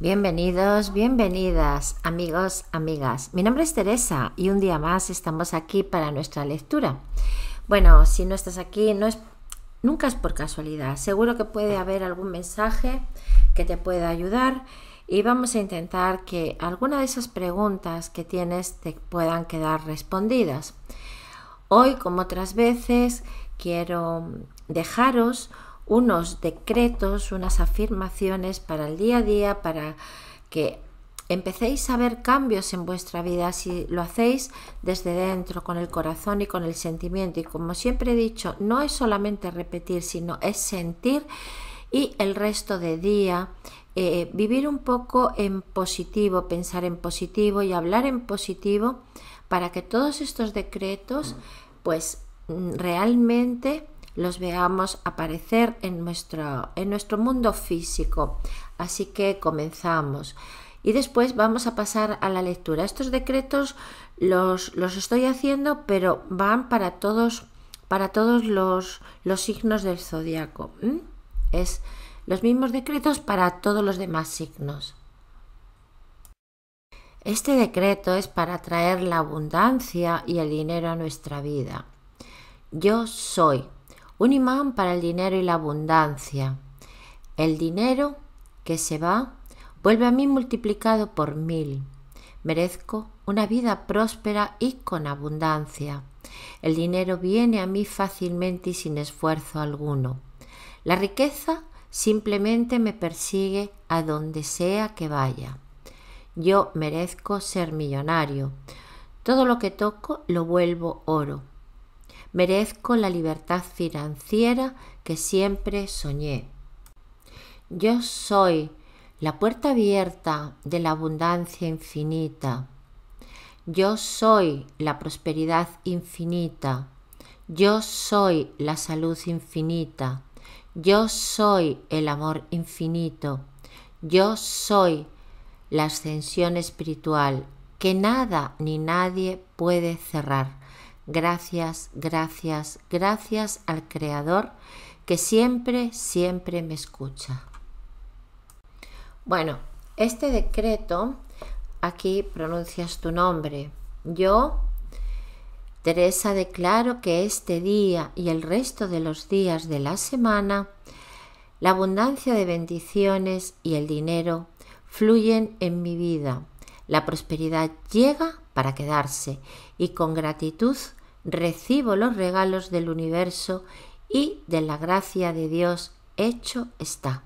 Bienvenidos, bienvenidas, amigos, amigas. Mi nombre es Teresa y un día más estamos aquí para nuestra lectura. Bueno, si no estás aquí, no es, nunca es por casualidad. Seguro que puede haber algún mensaje que te pueda ayudar y vamos a intentar que alguna de esas preguntas que tienes te puedan quedar respondidas. Hoy, como otras veces, quiero dejaros unos decretos, unas afirmaciones para el día a día, para que empecéis a ver cambios en vuestra vida si lo hacéis desde dentro, con el corazón y con el sentimiento. Y como siempre he dicho, no es solamente repetir, sino es sentir y el resto de día eh, vivir un poco en positivo, pensar en positivo y hablar en positivo para que todos estos decretos pues mm, realmente los veamos aparecer en nuestro, en nuestro mundo físico. Así que comenzamos. Y después vamos a pasar a la lectura. Estos decretos los, estoy haciendo, pero van para todos, para todos los, signos del zodiaco. Es los mismos decretos para todos los demás signos. Este decreto es para traer la abundancia y el dinero a nuestra vida. Yo soy un imán para el dinero y la abundancia. El dinero que se va vuelve a mí multiplicado por mil. Merezco una vida próspera y con abundancia. El dinero viene a mí fácilmente y sin esfuerzo alguno. La riqueza simplemente me persigue a donde sea que vaya. Yo merezco ser millonario. Todo lo que toco lo vuelvo oro merezco la libertad financiera que siempre soñé. Yo soy la puerta abierta de la abundancia infinita. Yo soy la prosperidad infinita. Yo soy la salud infinita. Yo soy el amor infinito. Yo soy la ascensión espiritual que nada ni nadie puede cerrar. Gracias, gracias, gracias al Creador que siempre, siempre me escucha. Bueno, este decreto, aquí pronuncias tu nombre. Yo, Teresa, declaro que este día y el resto de los días de la semana, la abundancia de bendiciones y el dinero fluyen en mi vida. La prosperidad llega para quedarse y con gratitud recibo los regalos del universo y de la gracia de Dios hecho está.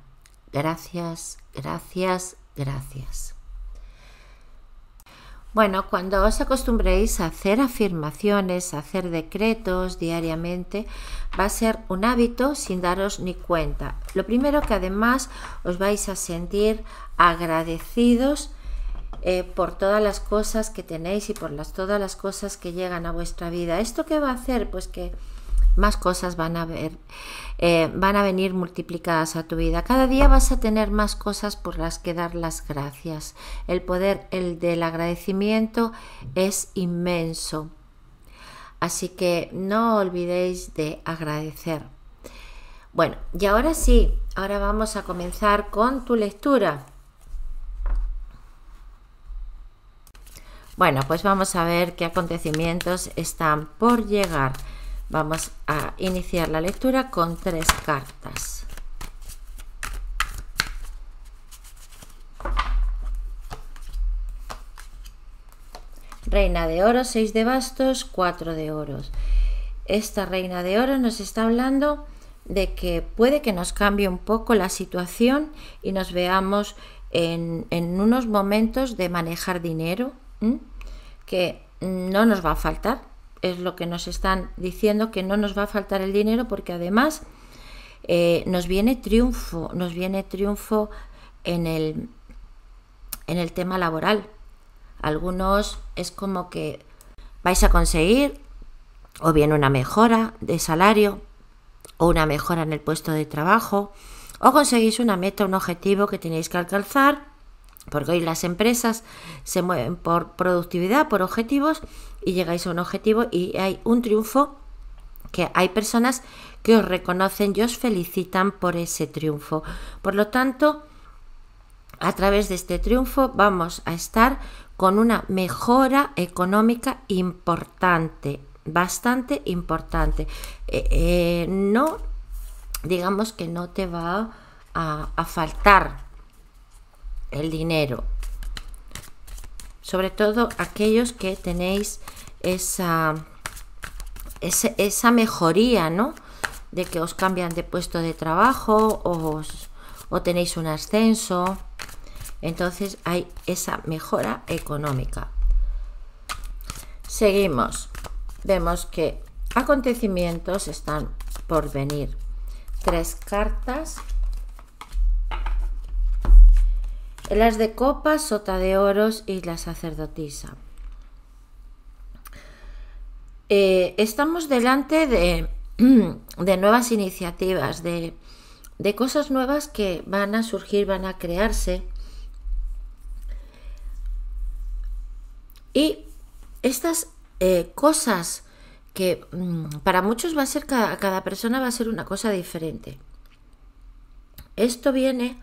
Gracias, gracias, gracias. Bueno, cuando os acostumbréis a hacer afirmaciones, a hacer decretos diariamente, va a ser un hábito sin daros ni cuenta. Lo primero que además os vais a sentir agradecidos eh, por todas las cosas que tenéis y por las, todas las cosas que llegan a vuestra vida. ¿Esto qué va a hacer? Pues que más cosas van a ver, eh, van a venir multiplicadas a tu vida. Cada día vas a tener más cosas por las que dar las gracias. El poder, el del agradecimiento es inmenso. Así que no olvidéis de agradecer. Bueno, y ahora sí, ahora vamos a comenzar con tu lectura. Bueno, pues vamos a ver qué acontecimientos están por llegar. Vamos a iniciar la lectura con tres cartas. Reina de oro, seis de bastos, cuatro de oros. Esta reina de oro nos está hablando de que puede que nos cambie un poco la situación y nos veamos en, en unos momentos de manejar dinero, que no nos va a faltar, es lo que nos están diciendo, que no nos va a faltar el dinero porque además eh, nos viene triunfo, nos viene triunfo en el, en el tema laboral. Algunos es como que vais a conseguir o bien una mejora de salario o una mejora en el puesto de trabajo o conseguís una meta, un objetivo que tenéis que alcanzar porque hoy las empresas se mueven por productividad, por objetivos, y llegáis a un objetivo y hay un triunfo que hay personas que os reconocen y os felicitan por ese triunfo. Por lo tanto, a través de este triunfo vamos a estar con una mejora económica importante, bastante importante. Eh, eh, no, digamos que no te va a faltar el dinero. Sobre todo aquellos que tenéis esa, esa, mejoría, ¿no? De que os cambian de puesto de trabajo o, o tenéis un ascenso. Entonces hay esa mejora económica. Seguimos. Vemos que acontecimientos están por venir. Tres cartas las de copas, sota de oros y la sacerdotisa. Eh, estamos delante de, nuevas iniciativas, de, cosas nuevas que van a surgir, van a crearse. Y estas eh, cosas que mm, para muchos va a ser, cada persona va a ser una cosa diferente. Esto viene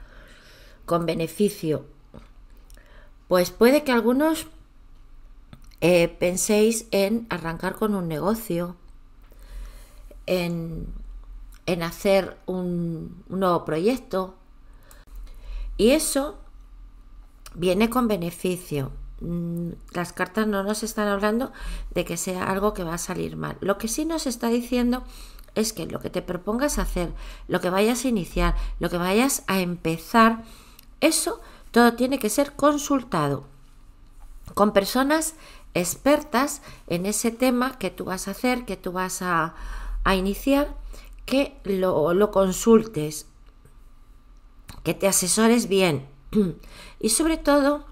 con beneficio. Pues puede que algunos eh, penséis en arrancar con un negocio, en, en hacer un nuevo proyecto. Y eso viene con beneficio. Mm, las cartas no nos están hablando de que sea algo que va a salir mal. Lo que sí nos está diciendo es que lo que te propongas hacer, lo que vayas a iniciar, lo que vayas a empezar, eso todo tiene que ser consultado con personas expertas en ese tema que tú vas a hacer, que tú vas a, iniciar, que lo consultes, que te asesores bien y sobre todo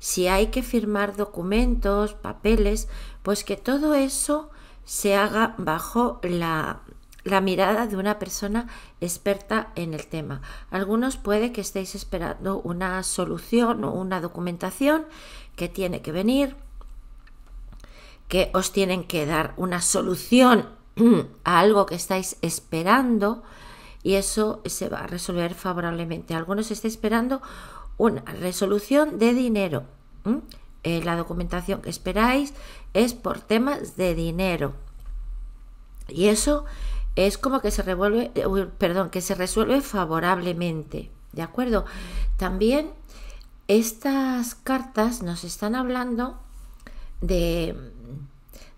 si hay que firmar documentos, papeles, pues que todo eso se haga bajo la la mirada de una persona experta en el tema. Algunos puede que estéis esperando una solución o una documentación que tiene que venir, que os tienen que dar una solución a algo que estáis esperando y eso se va a resolver favorablemente. Algunos está esperando una resolución de dinero. Eh, la documentación que esperáis es por temas de dinero. Y eso es como que se revuelve, eh, perdón, que se resuelve favorablemente, ¿de acuerdo? También estas cartas nos están hablando de,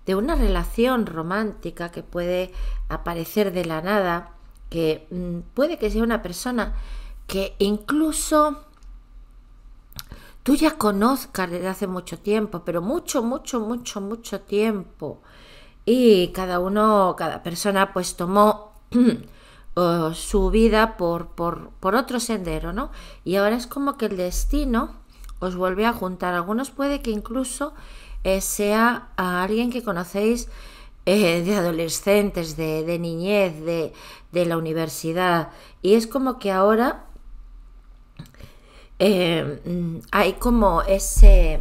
de una relación romántica que puede aparecer de la nada, que mm, puede que sea una persona que incluso tú ya conozcas desde hace mucho tiempo, pero mucho, mucho, mucho, mucho tiempo y cada uno, cada persona pues tomó su vida por, otro sendero, ¿no? Y ahora es como que el destino os vuelve a juntar. Algunos puede que incluso eh, sea a alguien que conocéis eh, de adolescentes, de, niñez, de, la universidad. Y es como que ahora eh, hay como ese,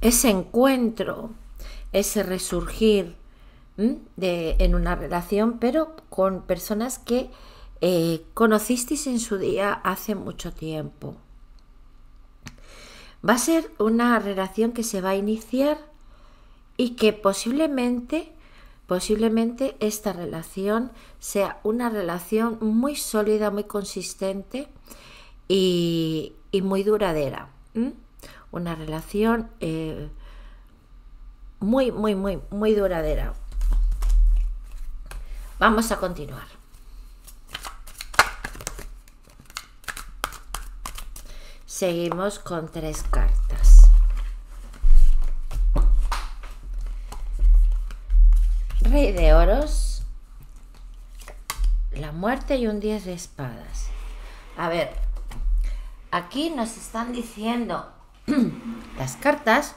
ese encuentro ese resurgir en una relación, pero con personas que eh, conocisteis en su día hace mucho tiempo. Va a ser una relación que se va a iniciar y que posiblemente, posiblemente esta relación sea una relación muy sólida, muy consistente y, muy duradera. Una relación eh, muy, muy, muy, muy duradera. Vamos a continuar. Seguimos con tres cartas. Rey de oros, la muerte y un 10 de espadas. A ver, aquí nos están diciendo las cartas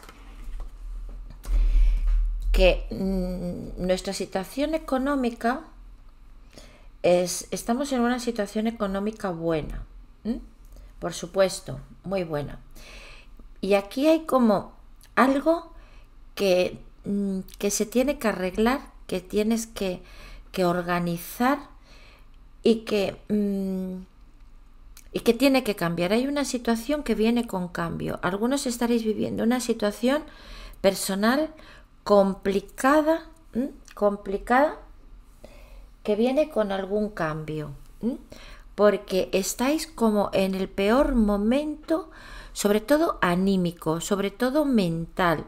que mm, nuestra situación económica es, estamos en una situación económica buena, por supuesto, muy buena. Y aquí hay como algo que, mm, que se tiene que arreglar, que tienes que, que organizar y que, mm, y que tiene que cambiar. Hay una situación que viene con cambio. Algunos estaréis viviendo una situación personal complicada, complicada, que viene con algún cambio, porque estáis como en el peor momento, sobre todo anímico, sobre todo mental.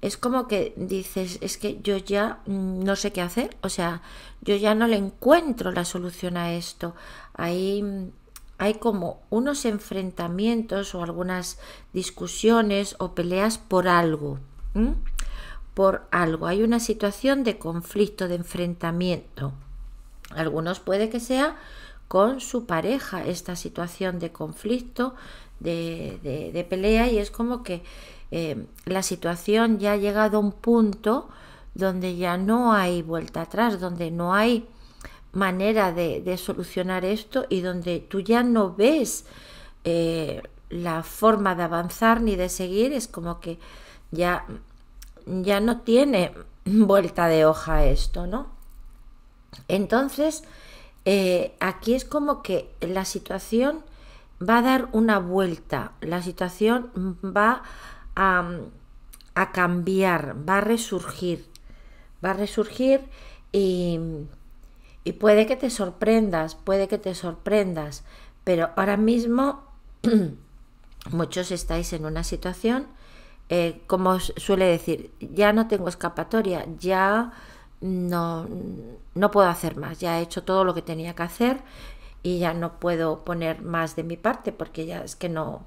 Es como que dices, es que yo ya mm, no sé qué hacer, o sea, yo ya no le encuentro la solución a esto. Hay, mm, hay como unos enfrentamientos o algunas discusiones o peleas por algo por algo, hay una situación de conflicto, de enfrentamiento. Algunos puede que sea con su pareja esta situación de conflicto, de, de, pelea y es como que eh, la situación ya ha llegado a un punto donde ya no hay vuelta atrás, donde no hay manera de, solucionar esto y donde tú ya no ves eh, la forma de avanzar ni de seguir, es como que ya ya no tiene vuelta de hoja esto, ¿no? Entonces, eh, aquí es como que la situación va a dar una vuelta, la situación va a, cambiar, va a resurgir, va a resurgir y puede que te sorprendas, puede que te sorprendas, pero ahora mismo muchos estáis en una situación eh, como suele decir, ya no tengo escapatoria, ya no, puedo hacer más, ya he hecho todo lo que tenía que hacer y ya no puedo poner más de mi parte porque ya es que no,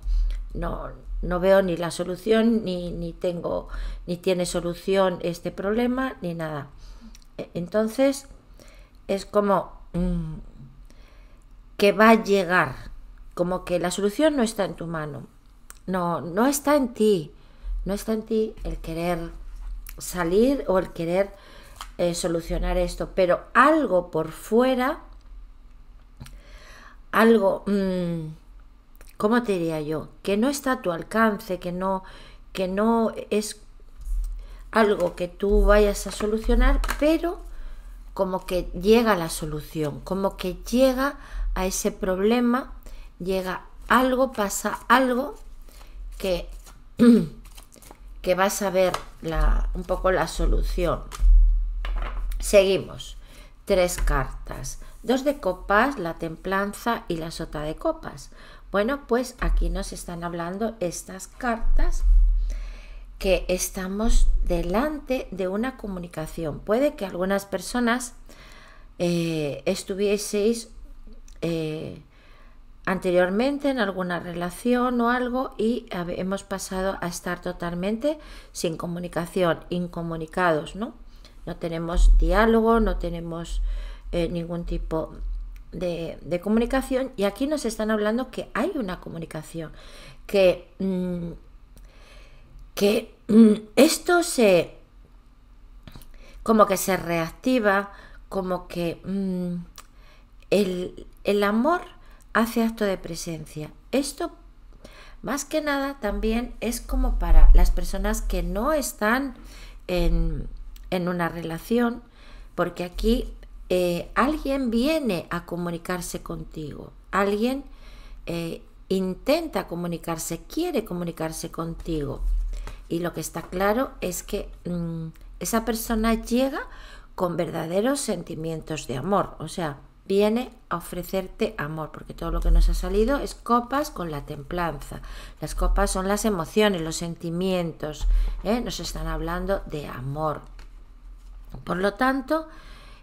veo ni la solución, ni, tengo, ni tiene solución este problema, ni nada. E-, entonces, es como mm, que va a llegar, como que la solución no está en tu mano, no está en ti. No está en ti el querer salir o el querer eh, solucionar esto, pero algo por fuera, algo, mm, ¿cómo te diría yo? Que no está a tu alcance, que no, que no es algo que tú vayas a solucionar, pero como que llega la solución, como que llega a ese problema, llega algo, pasa algo que que vas a ver un poco la solución. Seguimos. Tres cartas. Dos de copas, la templanza y la sota de copas. Bueno, pues aquí nos están hablando estas cartas que estamos delante de una comunicación. Puede que algunas personas eh, estuvieseis eh, anteriormente en alguna relación o algo y hemos pasado a estar totalmente sin comunicación, incomunicados, ¿no? No tenemos diálogo, no tenemos eh, ningún tipo de, comunicación y aquí nos están hablando que hay una comunicación, que, mm, que mm, esto se como que se reactiva, como que mm, el, el amor hace acto de presencia. Esto más que nada también es como para las personas que no están en, una relación, porque aquí eh, alguien viene a comunicarse contigo, alguien eh, intenta comunicarse, quiere comunicarse contigo. Y lo que está claro es que mm, esa persona llega con verdaderos sentimientos de amor, o sea, viene a ofrecerte amor, porque todo lo que nos ha salido es copas con la templanza. Las copas son las emociones, los sentimientos, ¿eh? nos están hablando de amor. Por lo tanto,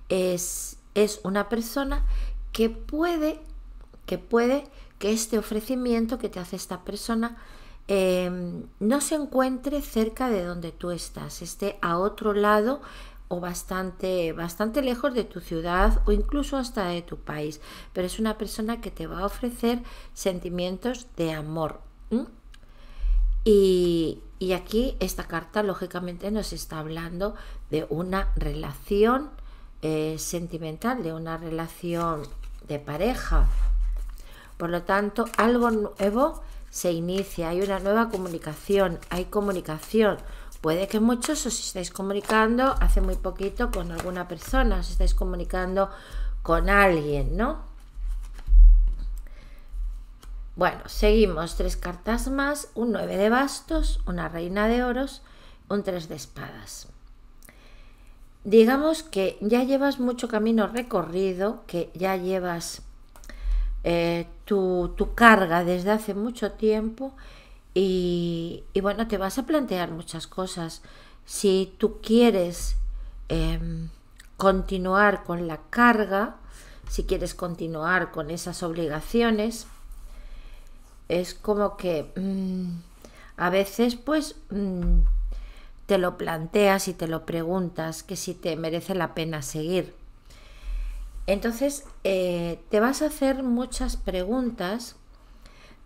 es, es una persona que puede, que puede que este ofrecimiento que te hace esta persona eh, no se encuentre cerca de donde tú estás, esté a otro lado o bastante, bastante lejos de tu ciudad o incluso hasta de tu país, pero es una persona que te va a ofrecer sentimientos de amor. Y, aquí esta carta lógicamente nos está hablando de una relación eh, sentimental, de una relación de pareja. Por lo tanto, algo nuevo se inicia, hay una nueva comunicación, hay comunicación, Puede que muchos os estáis comunicando hace muy poquito con alguna persona, os estáis comunicando con alguien, ¿no? Bueno, seguimos. Tres cartas más, un 9 de bastos, una reina de oros, un 3 de espadas. Digamos que ya llevas mucho camino recorrido, que ya llevas eh, tu, tu carga desde hace mucho tiempo y, bueno, te vas a plantear muchas cosas. Si tú quieres em, continuar con la carga, si quieres continuar con esas obligaciones, es como que mm, a veces pues mm, te lo planteas y te lo preguntas, que si te merece la pena seguir. Entonces eh, te vas a hacer muchas preguntas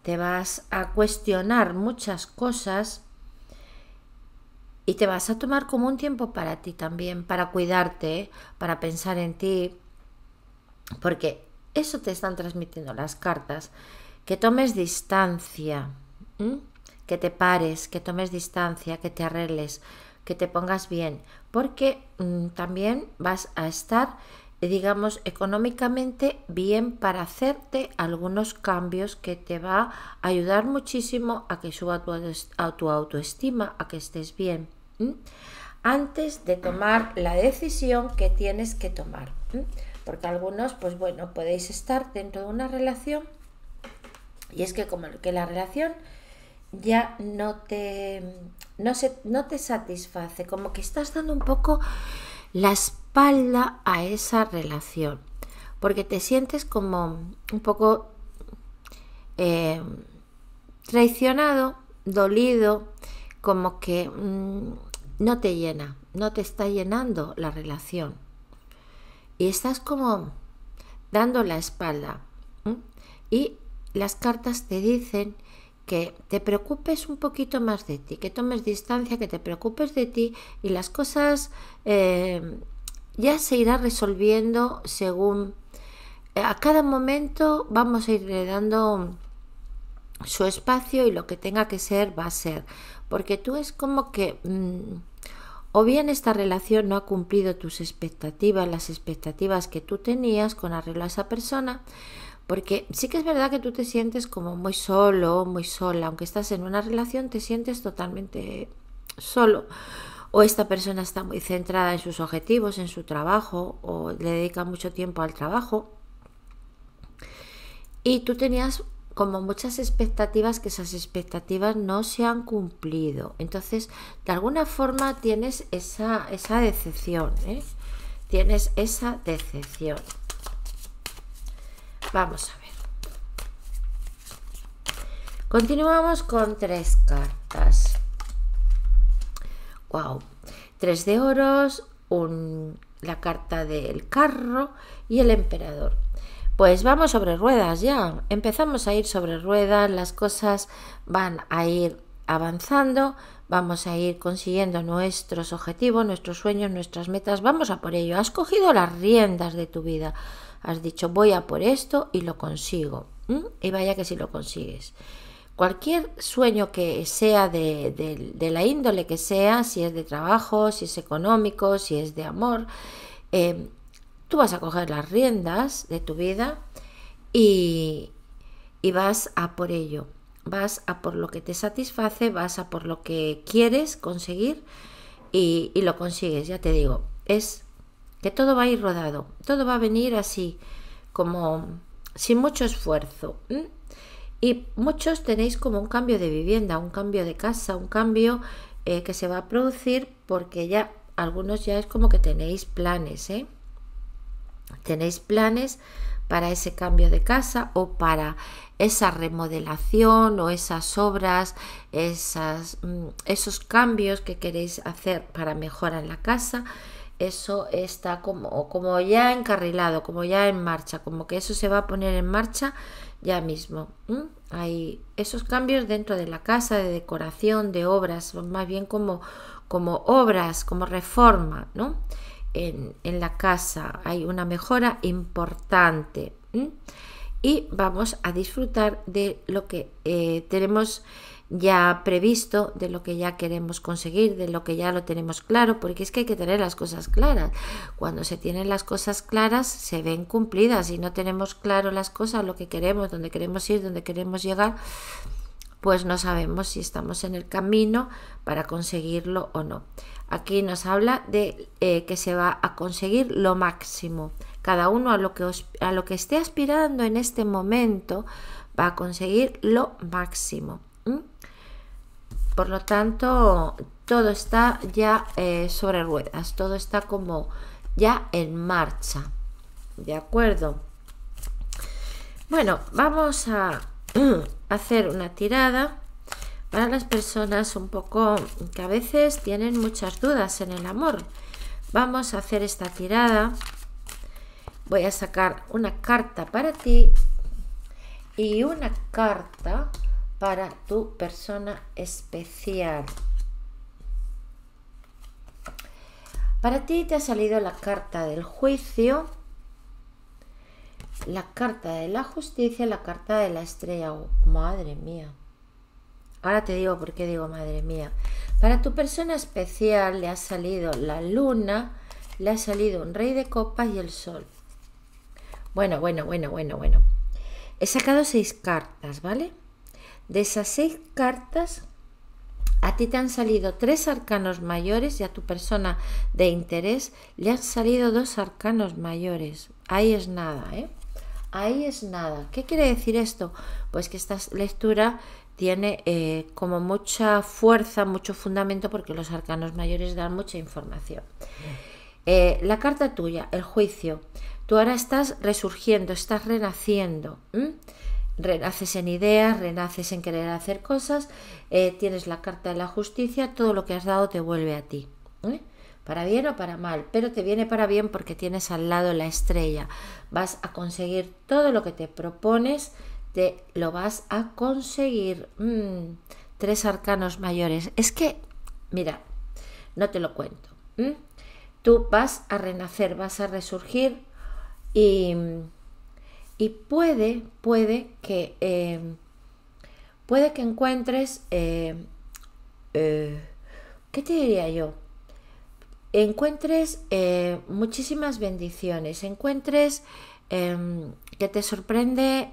te vas a cuestionar muchas cosas y te vas a tomar como un tiempo para ti también, para cuidarte, para pensar en ti, porque eso te están transmitiendo las cartas, que tomes distancia, que te pares, que tomes distancia, que te arregles, que te pongas bien, porque mm, también vas a estar eh, digamos, económicamente bien para hacerte algunos cambios que te va a ayudar muchísimo a que suba tu, a autoestima, a que estés bien. Antes de tomar la decisión que tienes que tomar. Porque algunos, pues bueno, podéis estar dentro de una relación y es que como que la relación ya no te, no, se, no te satisface, como que estás dando un poco las a esa relación, porque te sientes como un poco eh, traicionado, dolido, como que mm, no te llena, no te está llenando la relación. Y estás como dando la espalda. Y las cartas te dicen que te preocupes un poquito más de ti, que tomes distancia, que te preocupes de ti y las cosas eh, ya se irá resolviendo según eh, a cada momento vamos a ir dando su espacio y lo que tenga que ser va a ser. Porque tú es como que mm, o bien esta relación no ha cumplido tus expectativas, las expectativas que tú tenías con arreglo a esa persona, porque sí que es verdad que tú te sientes como muy solo, muy sola, aunque estás en una relación te sientes totalmente solo o esta persona está muy centrada en sus objetivos, en su trabajo, o le dedica mucho tiempo al trabajo. Y tú tenías como muchas expectativas que esas expectativas no se han cumplido. Entonces, de alguna forma tienes esa, esa decepción. ¿eh? Tienes esa decepción. Vamos a ver. Continuamos con tres cartas wow, tres de oros, la carta del carro y el emperador. Pues vamos sobre ruedas ya, empezamos a ir sobre ruedas, las cosas van a ir avanzando, vamos a ir consiguiendo nuestros objetivos, nuestros sueños, nuestras metas, vamos a por ello. Has cogido las riendas de tu vida, has dicho voy a por esto y lo consigo. Y vaya que si lo consigues cualquier sueño que sea de, la índole que sea, si es de trabajo, si es económico, si es de amor, em, tú vas a coger las riendas de tu vida y, vas a por ello. Vas a por lo que te satisface, vas a por lo que quieres conseguir y, lo consigues, ya te digo. Es que todo va a ir rodado, todo va a venir así, como sin mucho esfuerzo. Y muchos tenéis como un cambio de vivienda, un cambio de casa, un cambio eh, que se va a producir porque ya algunos ya es como que tenéis planes, ¿eh? Tenéis planes para ese cambio de casa o para esa remodelación o esas obras, esas, mm, esos cambios que queréis hacer para mejorar la casa eso está como, como ya encarrilado, como ya en marcha, como que eso se va a poner en marcha ya mismo. Hay esos cambios dentro de la casa, de decoración, de obras, más bien como, como obras, como reforma, ¿no? En, la casa hay una mejora importante. Y vamos a disfrutar de lo que eh, tenemos ya previsto, de lo que ya queremos conseguir, de lo que ya lo tenemos claro, porque es que hay que tener las cosas claras. Cuando se tienen las cosas claras, se ven cumplidas. y no tenemos claro las cosas, lo que queremos, dónde queremos ir, dónde queremos llegar, pues no sabemos si estamos en el camino para conseguirlo o no. Aquí nos habla de eh, que se va a conseguir lo máximo. Cada uno a lo, que a lo que esté aspirando en este momento va a conseguir lo máximo. Por lo tanto, todo está ya eh, sobre ruedas, todo está como ya en marcha. ¿De acuerdo? Bueno, vamos a hacer una tirada para las personas un poco que a veces tienen muchas dudas en el amor. Vamos a hacer esta tirada. Voy a sacar una carta para ti y una carta para tu persona especial. Para ti te ha salido la carta del juicio, la carta de la justicia, la carta de la estrella. madre mía. Ahora te digo por qué digo madre mía. Para tu persona especial le ha salido la luna, le ha salido un rey de copas y el sol. Bueno, bueno, bueno, bueno, bueno. He sacado seis cartas, ¿vale? De esas seis cartas, a ti te han salido tres arcanos mayores y a tu persona de interés le han salido dos arcanos mayores. Ahí es nada, ¿eh? Ahí es nada. ¿Qué quiere decir esto? Pues que esta lectura tiene eh, como mucha fuerza, mucho fundamento, porque los arcanos mayores dan mucha información. Eh, la carta tuya, el juicio. Tú ahora estás resurgiendo, estás renaciendo renaces en ideas, renaces en querer hacer cosas, eh, tienes la carta de la justicia, todo lo que has dado te vuelve a ti. ¿eh? Para bien o para mal, pero te viene para bien porque tienes al lado la estrella. Vas a conseguir todo lo que te propones, te lo vas a conseguir. Mm, tres arcanos mayores. Es que, mira, no te lo cuento. Tú vas a renacer, vas a resurgir y y puede, puede que, eh, puede que encuentres, eh, eh, ¿qué te diría yo? Encuentres muchísimas bendiciones, encuentres em, que te sorprende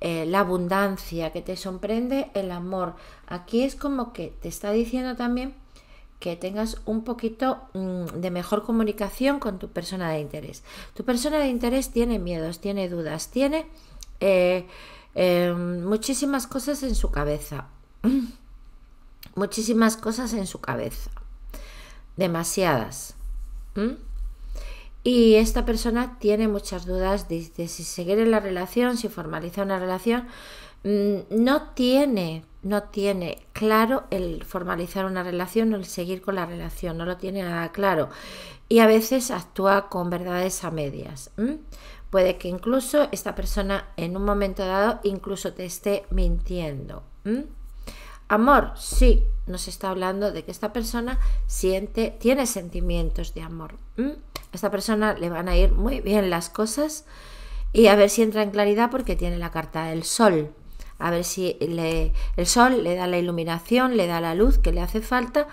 la abundancia, que te sorprende el amor. Aquí es como que te está diciendo también que tengas un poquito mm, de mejor comunicación con tu persona de interés. Tu persona de interés tiene miedos, tiene dudas, tiene eh, em, muchísimas cosas en su cabeza. Muchísimas cosas en su cabeza. Demasiadas. ¿Mm? Y esta persona tiene muchas dudas de, si seguir en la relación, si formaliza una relación, Mm, no tiene, no tiene claro el formalizar una relación o el seguir con la relación, no lo tiene nada claro. Y a veces actúa con verdades a medias. Puede que incluso esta persona en un momento dado incluso te esté mintiendo. Amor, sí, nos está hablando de que esta persona siente, tiene sentimientos de amor. A esta persona le van a ir muy bien las cosas y a ver si entra en claridad porque tiene la carta del sol a ver si el sol le da la iluminación, le da la luz que le hace falta,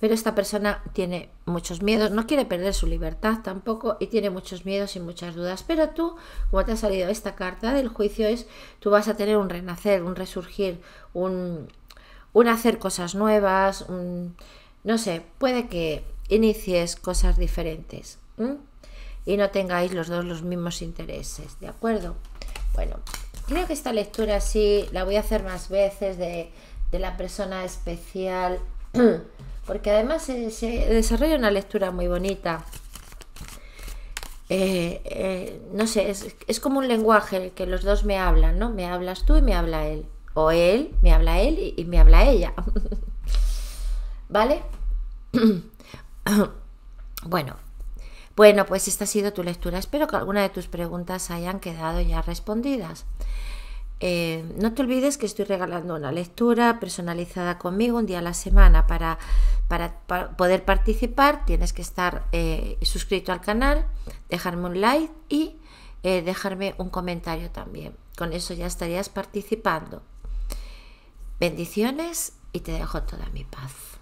pero esta persona tiene muchos miedos, no quiere perder su libertad tampoco y tiene muchos miedos y muchas dudas, pero tú, como te ha salido esta carta del juicio, es tú vas a tener un renacer, un resurgir, un, hacer cosas nuevas, un, no sé, puede que inicies cosas diferentes y no tengáis los dos los mismos intereses, ¿de acuerdo? Bueno, creo que esta lectura sí la voy a hacer más veces de, la persona especial, porque además se, desarrolla una lectura muy bonita. Eh, eh, no sé, es, como un lenguaje que los dos me hablan, ¿no? Me hablas tú y me habla él. O él, me habla él y me habla ella. ¿Vale? bueno, bueno, pues esta ha sido tu lectura. Espero que alguna de tus preguntas hayan quedado ya respondidas. Eh, no te olvides que estoy regalando una lectura personalizada conmigo un día a la semana. Para, poder participar tienes que estar eh, suscrito al canal, dejarme un like y eh, dejarme un comentario también. Con eso ya estarías participando. Bendiciones y te dejo toda mi paz.